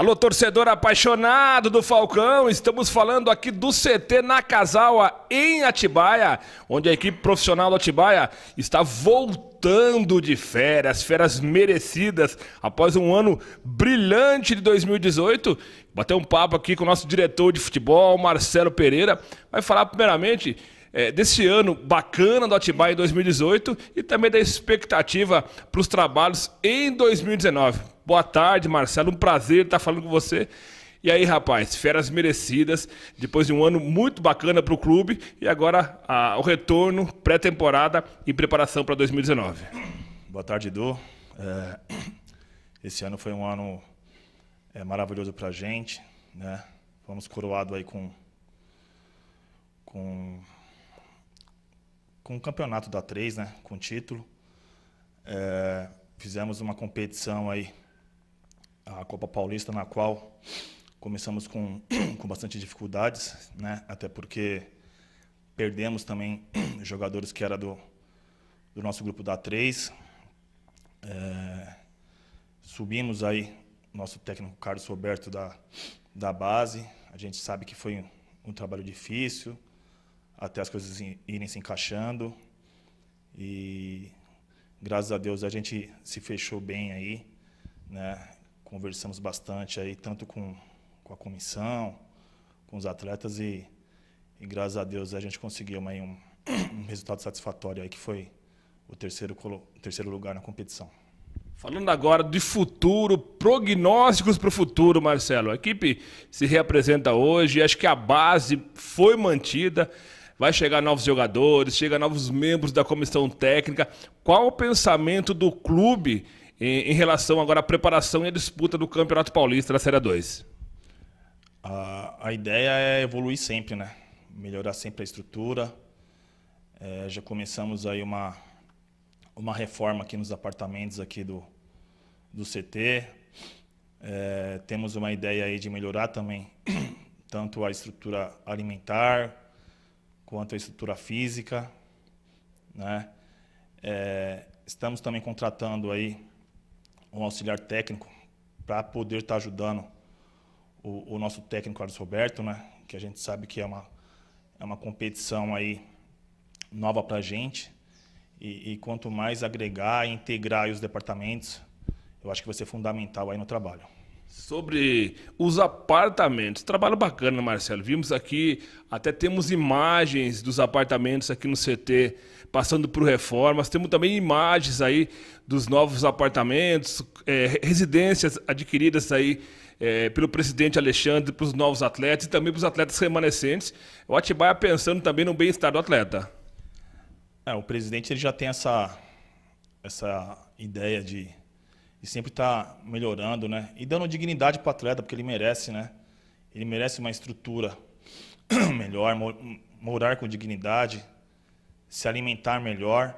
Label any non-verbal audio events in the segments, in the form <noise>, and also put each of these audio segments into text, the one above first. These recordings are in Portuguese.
Alô, torcedor apaixonado do Falcão, estamos falando aqui do CT Casaua em Atibaia, onde a equipe profissional do Atibaia está voltando de férias, férias merecidas, após um ano brilhante de 2018. Bater um papo aqui com o nosso diretor de futebol, Marcelo Pereira, vai falar primeiramente é, desse ano bacana do Atibaia em 2018 e também da expectativa para os trabalhos em 2019. Boa tarde, Marcelo. Um prazer estar falando com você. E aí, rapaz, férias merecidas, depois de um ano muito bacana para o clube e agora a, o retorno, pré-temporada e preparação para 2019. Boa tarde, Edu. É, esse ano foi um ano é, maravilhoso para a gente, né? Fomos coroados aí com, com, com o campeonato da 3, né? Com título. É, fizemos uma competição aí Copa Paulista, na qual começamos com, <clears throat> com bastante dificuldades, né? até porque perdemos também <clears throat> jogadores que eram do, do nosso grupo da 3. É, subimos aí nosso técnico Carlos Roberto da, da base. A gente sabe que foi um, um trabalho difícil, até as coisas irem se encaixando. E graças a Deus a gente se fechou bem aí, né? conversamos bastante aí, tanto com, com a comissão, com os atletas e, e graças a Deus a gente conseguiu aí um, <clears throat> um resultado satisfatório aí que foi o terceiro, o terceiro lugar na competição. Falando agora de futuro, prognósticos para o futuro, Marcelo. A equipe se reapresenta hoje, acho que a base foi mantida. Vai chegar novos jogadores, chega novos membros da comissão técnica. Qual o pensamento do clube em, em, relação agora à preparação e à disputa do Campeonato Paulista da Série 2? A, a ideia é evoluir sempre, né? Melhorar sempre a estrutura. É, já começamos aí uma, uma reforma aqui nos apartamentos aqui do, do CT. É, temos uma ideia aí de melhorar também <clears throat> tanto a estrutura alimentar quanto a estrutura física, né? É, estamos também contratando aí um auxiliar técnico para poder estar tá ajudando o, o, nosso técnico Carlos Roberto, né? Que a gente sabe que é uma é uma competição aí nova para a gente e, e, quanto mais agregar, integrar os departamentos, eu acho que vai ser fundamental aí no trabalho sobre os apartamentos. Trabalho bacana, Marcelo. Vimos aqui, até temos imagens dos apartamentos aqui no CT, passando por reformas. Temos também imagens aí dos novos apartamentos, é, residências adquiridas aí é, pelo presidente Alexandre, para os novos atletas e também para os atletas remanescentes. O Atibaia pensando também no bem-estar do atleta. É, o presidente ele já tem essa, essa ideia de e sempre tá melhorando, né? E dando dignidade para o atleta, porque ele merece, né? Ele merece uma estrutura <clears throat> melhor, morar com dignidade, se alimentar melhor.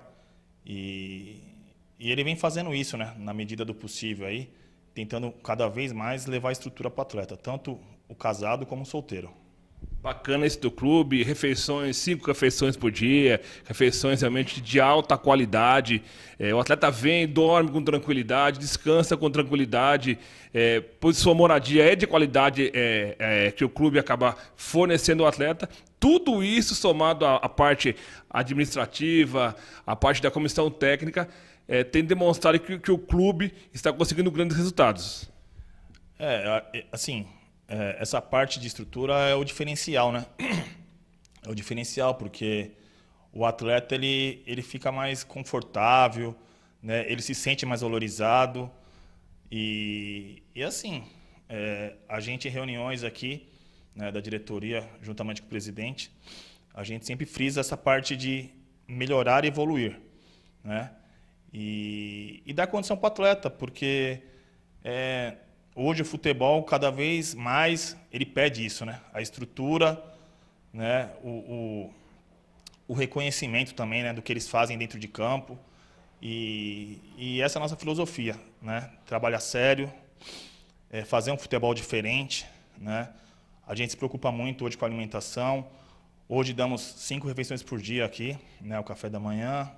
E, e ele vem fazendo isso, né? Na medida do possível aí, tentando cada vez mais levar a estrutura para o atleta, tanto o casado como o solteiro. Bacana esse do clube, refeições, cinco refeições por dia, refeições realmente de alta qualidade. É, o atleta vem, dorme com tranquilidade, descansa com tranquilidade, é, pois sua moradia é de qualidade é, é que o clube acaba fornecendo ao atleta. Tudo isso somado à, à parte administrativa, à parte da comissão técnica, é, tem demonstrado que, que o clube está conseguindo grandes resultados. É, é assim, é, essa parte de estrutura é o diferencial, né? É o diferencial, porque o atleta ele, ele fica mais confortável, né? ele se sente mais valorizado. E, e assim, é, a gente em reuniões aqui né, da diretoria, juntamente com o presidente, a gente sempre frisa essa parte de melhorar e evoluir. Né? E, e dar condição para o atleta, porque é, hoje o futebol cada vez mais ele pede isso, né? A estrutura, né? O, o, o reconhecimento também, né? Do que eles fazem dentro de campo e, e essa é a nossa filosofia, né? Trabalhar sério, é fazer um futebol diferente, né? A gente se preocupa muito hoje com a alimentação. Hoje damos cinco refeições por dia aqui, né? O café da manhã,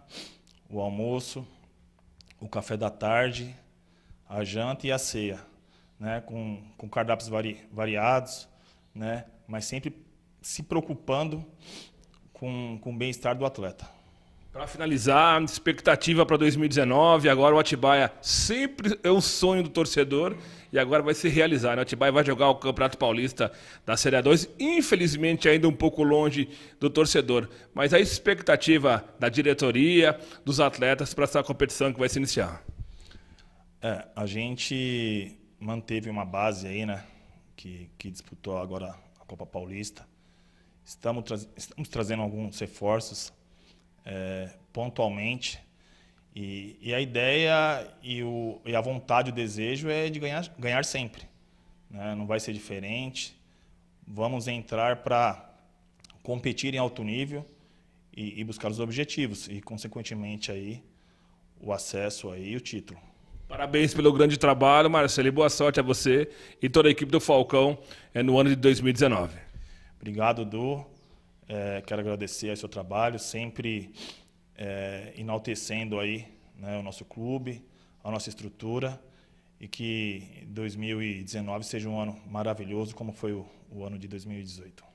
o almoço, o café da tarde, a janta e a ceia né, com, com cardápios vari, variados, né, mas sempre se preocupando com, com o bem-estar do atleta. Para finalizar, expectativa para 2019, agora o Atibaia sempre é um sonho do torcedor e agora vai se realizar. Né? O Atibaia vai jogar o Campeonato Paulista da Série 2, infelizmente ainda um pouco longe do torcedor, mas a expectativa da diretoria, dos atletas para essa competição que vai se iniciar. É, a gente manteve uma base aí, né? Que, que disputou agora a Copa Paulista. Estamos, tra estamos trazendo alguns reforços é, pontualmente. E, e, a ideia e, o, e a vontade, o desejo é de ganhar, ganhar sempre. Né? Não vai ser diferente. Vamos entrar para competir em alto nível e, e buscar os objetivos e, consequentemente, aí, o acesso aí, e o título. Parabéns pelo grande trabalho, Marcelo, e boa sorte a você e toda a equipe do Falcão eh, no ano de 2019. Obrigado, Du. É, quero agradecer o seu trabalho, sempre é, enaltecendo aí né, o nosso clube, a nossa estrutura e que 2019 seja um ano maravilhoso como foi o, o ano de 2018.